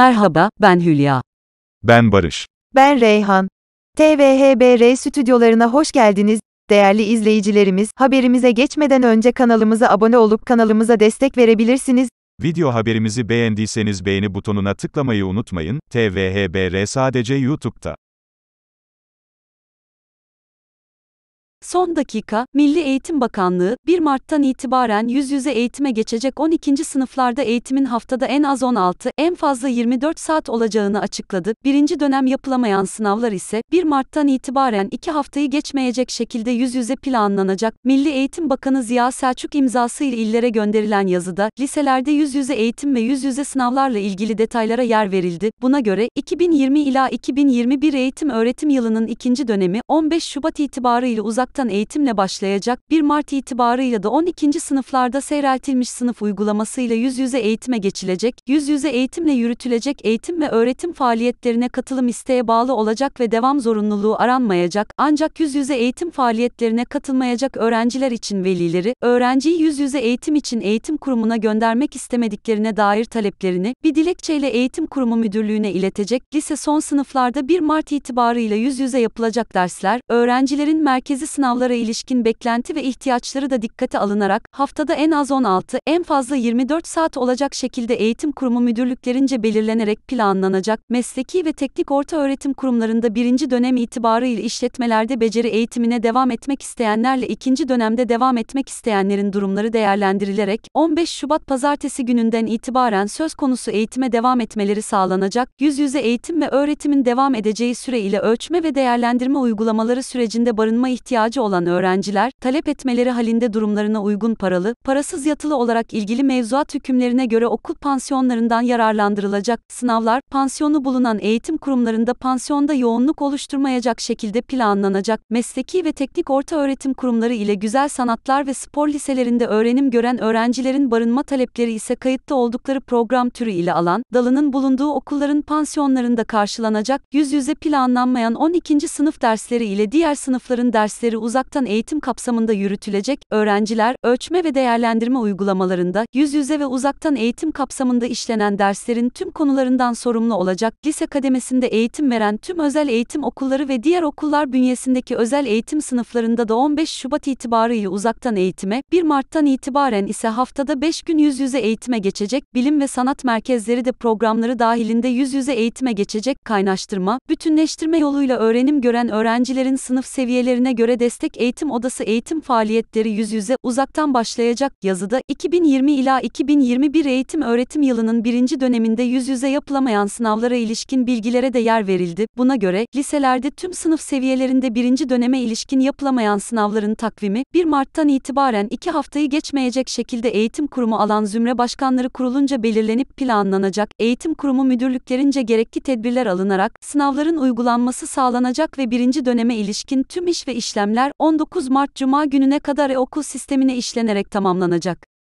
Merhaba, ben Hülya. Ben Barış. Ben Reyhan. TVHBR stüdyolarına hoş geldiniz. Değerli izleyicilerimiz, haberimize geçmeden önce kanalımıza abone olup kanalımıza destek verebilirsiniz. Video haberimizi beğendiyseniz beğeni butonuna tıklamayı unutmayın. TVHBR sadece YouTube'da. Son dakika, Milli Eğitim Bakanlığı, 1 Mart'tan itibaren yüz yüze eğitime geçecek 12. sınıflarda eğitimin haftada en az 16, en fazla 24 saat olacağını açıkladı. Birinci dönem yapılamayan sınavlar ise 1 Mart'tan itibaren 2 haftayı geçmeyecek şekilde yüz yüze planlanacak. Milli Eğitim Bakanı Ziya Selçuk imzası ile illere gönderilen yazıda, liselerde yüz yüze eğitim ve yüz yüze sınavlarla ilgili detaylara yer verildi. Buna göre, 2020 ila 2021 eğitim öğretim yılının ikinci dönemi 15 Şubat itibarıyla uzak uzaktan eğitimle başlayacak, 1 Mart itibarıyla da 12. sınıflarda seyreltilmiş sınıf uygulamasıyla yüz yüze eğitime geçilecek, yüz yüze eğitimle yürütülecek eğitim ve öğretim faaliyetlerine katılım isteğe bağlı olacak ve devam zorunluluğu aranmayacak, ancak yüz yüze eğitim faaliyetlerine katılmayacak öğrenciler için velileri, öğrenciyi yüz yüze eğitim için eğitim kurumuna göndermek istemediklerine dair taleplerini, bir dilekçeyle eğitim kurumu müdürlüğüne iletecek, lise son sınıflarda 1 Mart itibarıyla yüz yüze yapılacak dersler, öğrencilerin merkezi sınıf sınavlara ilişkin beklenti ve ihtiyaçları da dikkate alınarak, haftada en az 16, en fazla 24 saat olacak şekilde eğitim kurumu müdürlüklerince belirlenerek planlanacak, mesleki ve teknik orta öğretim kurumlarında birinci dönem itibarıyla işletmelerde beceri eğitimine devam etmek isteyenlerle ikinci dönemde devam etmek isteyenlerin durumları değerlendirilerek, 15 Şubat pazartesi gününden itibaren söz konusu eğitime devam etmeleri sağlanacak, yüz yüze eğitim ve öğretimin devam edeceği süre ile ölçme ve değerlendirme uygulamaları sürecinde barınma ihtiyacı ihtiyacı olan öğrenciler, talep etmeleri halinde durumlarına uygun paralı, parasız yatılı olarak ilgili mevzuat hükümlerine göre okul pansiyonlarından yararlandırılacak, sınavlar, pansiyonu bulunan eğitim kurumlarında pansiyonda yoğunluk oluşturmayacak şekilde planlanacak, mesleki ve teknik orta öğretim kurumları ile güzel sanatlar ve spor liselerinde öğrenim gören öğrencilerin barınma talepleri ise kayıtlı oldukları program türü ile alan, dalının bulunduğu okulların pansiyonlarında karşılanacak, yüz yüze planlanmayan 12. sınıf dersleri ile diğer sınıfların dersleri uzaktan eğitim kapsamında yürütülecek, öğrenciler, ölçme ve değerlendirme uygulamalarında, yüz yüze ve uzaktan eğitim kapsamında işlenen derslerin tüm konularından sorumlu olacak, lise kademesinde eğitim veren tüm özel eğitim okulları ve diğer okullar bünyesindeki özel eğitim sınıflarında da 15 Şubat itibarıyla uzaktan eğitime, 1 Mart'tan itibaren ise haftada 5 gün yüz yüze eğitime geçecek, bilim ve sanat merkezleri de programları dahilinde yüz yüze eğitime geçecek, kaynaştırma, bütünleştirme yoluyla öğrenim gören öğrencilerin sınıf seviyelerine göre destek Destek Eğitim Odası eğitim faaliyetleri yüz yüze uzaktan başlayacak yazıda 2020 ila 2021 eğitim öğretim yılının birinci döneminde yüz yüze yapılamayan sınavlara ilişkin bilgilere de yer verildi. Buna göre liselerde tüm sınıf seviyelerinde birinci döneme ilişkin yapılamayan sınavların takvimi 1 Mart'tan itibaren 2 haftayı geçmeyecek şekilde eğitim kurumu alan zümre başkanları kurulunca belirlenip planlanacak. Eğitim kurumu müdürlüklerince gerekli tedbirler alınarak sınavların uygulanması sağlanacak ve birinci döneme ilişkin tüm iş ve işlem işlemler 19 Mart Cuma gününe kadar e-okul sistemine işlenerek tamamlanacak.